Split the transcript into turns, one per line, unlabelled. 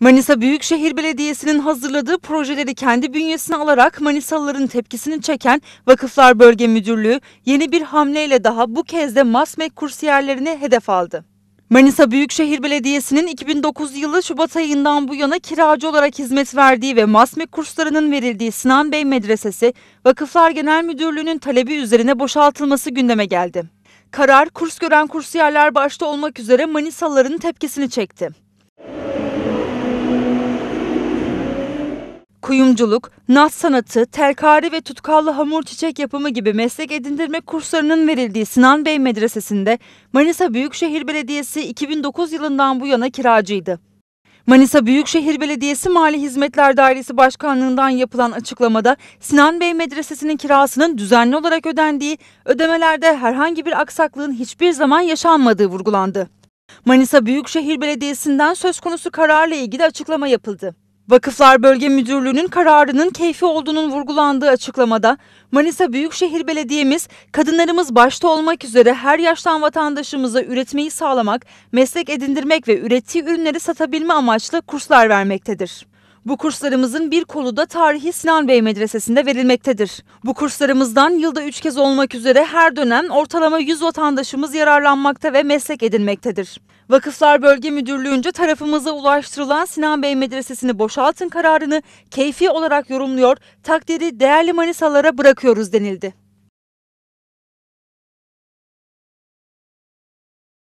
Manisa Büyükşehir Belediyesi'nin hazırladığı projeleri kendi bünyesine alarak Manisalıların tepkisini çeken Vakıflar Bölge Müdürlüğü yeni bir hamleyle daha bu kez de Masmek kursiyerlerini hedef aldı. Manisa Büyükşehir Belediyesi'nin 2009 yılı Şubat ayından bu yana kiracı olarak hizmet verdiği ve MASME kurslarının verildiği Sinan Bey Medresesi, Vakıflar Genel Müdürlüğü'nün talebi üzerine boşaltılması gündeme geldi. Karar kurs gören kursiyerler başta olmak üzere Manisalıların tepkisini çekti. kuyumculuk, naz sanatı, telkari ve tutkallı hamur çiçek yapımı gibi meslek edindirme kurslarının verildiği Sinan Bey Medresesi'nde Manisa Büyükşehir Belediyesi 2009 yılından bu yana kiracıydı. Manisa Büyükşehir Belediyesi Mali Hizmetler Dairesi Başkanlığından yapılan açıklamada Sinan Bey Medresesi'nin kirasının düzenli olarak ödendiği, ödemelerde herhangi bir aksaklığın hiçbir zaman yaşanmadığı vurgulandı. Manisa Büyükşehir Belediyesi'nden söz konusu kararla ilgili açıklama yapıldı. Vakıflar Bölge Müdürlüğü'nün kararının keyfi olduğunun vurgulandığı açıklamada Manisa Büyükşehir Belediye'miz kadınlarımız başta olmak üzere her yaştan vatandaşımıza üretmeyi sağlamak, meslek edindirmek ve ürettiği ürünleri satabilme amaçlı kurslar vermektedir. Bu kurslarımızın bir kolu da Tarihi Sinan Bey Medresesi'nde verilmektedir. Bu kurslarımızdan yılda 3 kez olmak üzere her dönem ortalama 100 vatandaşımız yararlanmakta ve meslek edinmektedir. Vakıflar Bölge Müdürlüğü'nce tarafımıza ulaştırılan Sinan Bey Medresesi'ni boşaltın kararını keyfi olarak yorumluyor, takdiri değerli Manisalara bırakıyoruz denildi.